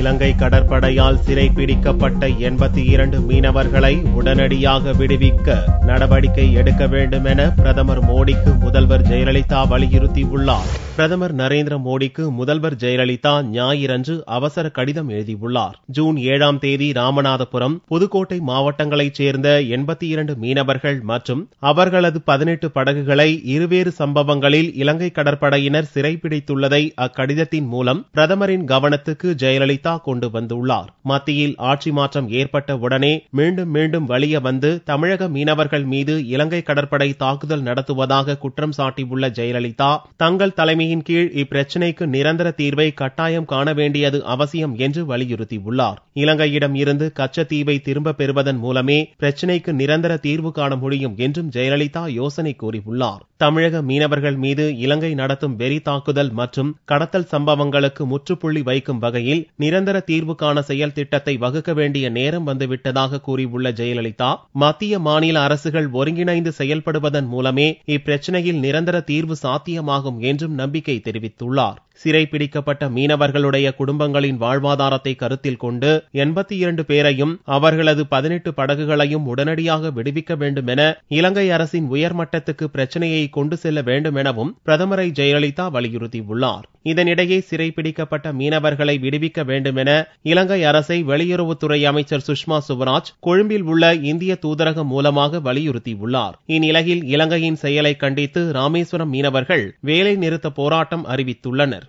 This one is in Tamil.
இலங்கை கடற்படையால் சிறை பிடிக்கப்பட்ட எண்பத்தி இரண்டு மீனவர்களை உடனடியாக விடுவிக்க நடவடிக்கை எடுக்க வேண்டும் என பிரதமர் மோடிக்கு முதல்வர் ஜெயலலிதா வலியுறுத்தியுள்ளார் பிரதமர் நரேந்திர மோடிக்கு முதல்வர் ஜெயலலிதா ஞாயிறன்று அவசர கடிதம் எழுதியுள்ளார் ஜூன் ஏழாம் தேதி ராமநாதபுரம் புதுக்கோட்டை மாவட்டங்களைச் சேர்ந்த எண்பத்தி இரண்டு மீனவர்கள் மற்றும் அவர்களது பதினெட்டு படகுகளை இருவேறு சம்பவங்களில் இலங்கை கடற்படையினர் சிறைப்பிடித்துள்ளதை அக்கடிதத்தின் மூலம் பிரதமரின் கவனத்துக்கு ஜெயலலிதா நமிதா கொண்டு வந்துள்ளார் மத்தியில் ஆட்சி மாற்றம் ஏற்பட்ட உடனே மீண்டும் மீண்டும் வலிய வந்து தமிழக மீனவர்கள் மீது இலங்கை கடற்படை தாக்குதல் நடத்துவதாக குற்றம் சாட்டியுள்ள ஜெயலலிதா தங்கள் தலைமையின் கீழ் இப்பிரச்சினைக்கு நிரந்தர தீர்வை கட்டாயம் காண வேண்டியது அவசியம் என்று வலியுறுத்தியுள்ளார் இலங்கையிடம் இருந்து கச்சத்தீவை திரும்பப் பெறுவதன் மூலமே பிரச்சினைக்கு நிரந்தர தீர்வு காண முடியும் என்றும் ஜெயலலிதா யோசனை கூறியுள்ளார் தமிழக மீனவர்கள் மீது இலங்கை நடத்தும் வெறி தாக்குதல் மற்றும் கடத்தல் சம்பவங்களுக்கு முற்றுப்புள்ளி வைக்கும் வகையில் நிர நிரந்தர தீர்வுக்கான செயல் திட்டத்தை வகுக்க வேண்டிய நேரம் வந்துவிட்டதாக கூறியுள்ள ஜெயலலிதா மத்திய மாநில அரசுகள் ஒருங்கிணைந்து செயல்படுவதன் மூலமே இப்பிரச்சினையில் நிரந்தர தீர்வு சாத்தியமாகும் என்றும் நம்பிக்கை தெரிவித்துள்ளார் சிறைப்பிடிக்கப்பட்ட மீனவர்களுடைய குடும்பங்களின் வாழ்வாதாரத்தை கருத்தில் கொண்டு எண்பத்தி இரண்டு பேரையும் அவர்களது பதினெட்டு படகுகளையும் உடனடியாக விடுவிக்க வேண்டும் என இலங்கை அரசின் உயர்மட்டத்துக்கு பிரச்சினையை கொண்டு செல்ல வேண்டும் எனவும் பிரதமரை ஜெயலலிதா வலியுறுத்தியுள்ளார் இதனிடையே சிறைப்பிடிக்கப்பட்ட மீனவர்களை விடுவிக்க வேண்டும் வேண்டும் என இலங்கை அரசை வெளியுறவுத்துறை அமைச்சர் சுஷ்மா சுவராஜ் கொழும்பில் உள்ள இந்திய தூதரகம் மூலமாக வலியுறுத்தியுள்ளார் இந்நிலையில் இலங்கையின் செயலை கண்டித்து ராமேஸ்வரம் மீனவர்கள் வேலை நிறுத்த போராட்டம் அறிவித்துள்ளனர்